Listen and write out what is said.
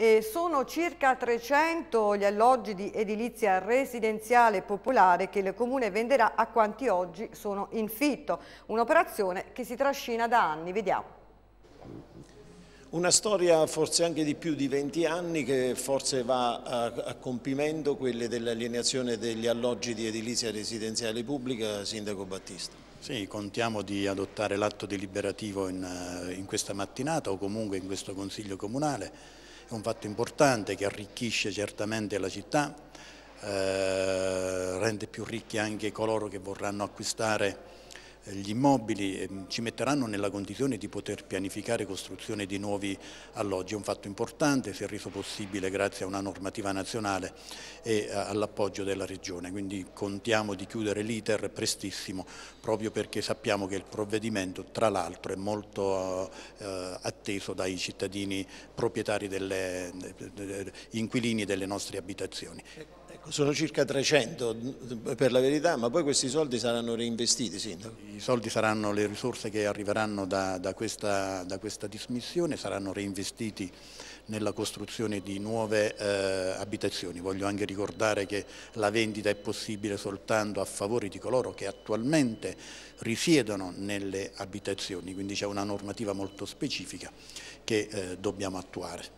E sono circa 300 gli alloggi di edilizia residenziale popolare che il Comune venderà a quanti oggi sono in fitto. Un'operazione che si trascina da anni. Vediamo. Una storia forse anche di più di 20 anni che forse va a, a compimento quelle dell'alienazione degli alloggi di edilizia residenziale pubblica, Sindaco Battista. Sì, contiamo di adottare l'atto deliberativo in, eh, in questa mattinata o comunque in questo Consiglio Comunale è un fatto importante che arricchisce certamente la città, eh, rende più ricchi anche coloro che vorranno acquistare eh, gli immobili ehm, ci metteranno nella condizione di poter pianificare costruzione di nuovi alloggi. È un fatto importante, si è reso possibile grazie a una normativa nazionale e eh, all'appoggio della Regione. Quindi contiamo di chiudere l'iter prestissimo proprio perché sappiamo che il provvedimento tra l'altro è molto eh, atteso dai cittadini proprietari delle, inquilini delle nostre abitazioni. Sono circa 300 mm, per la verità, ma poi questi soldi saranno reinvestiti, Sindaco? I soldi saranno, le risorse che arriveranno da, da, questa, da questa, dismissione saranno reinvestiti nella costruzione di nuove eh, abitazioni. Voglio anche ricordare che la vendita è possibile soltanto a favore di coloro che attualmente risiedono nelle abitazioni, quindi c'è una normativa molto specifica che eh, dobbiamo attuare.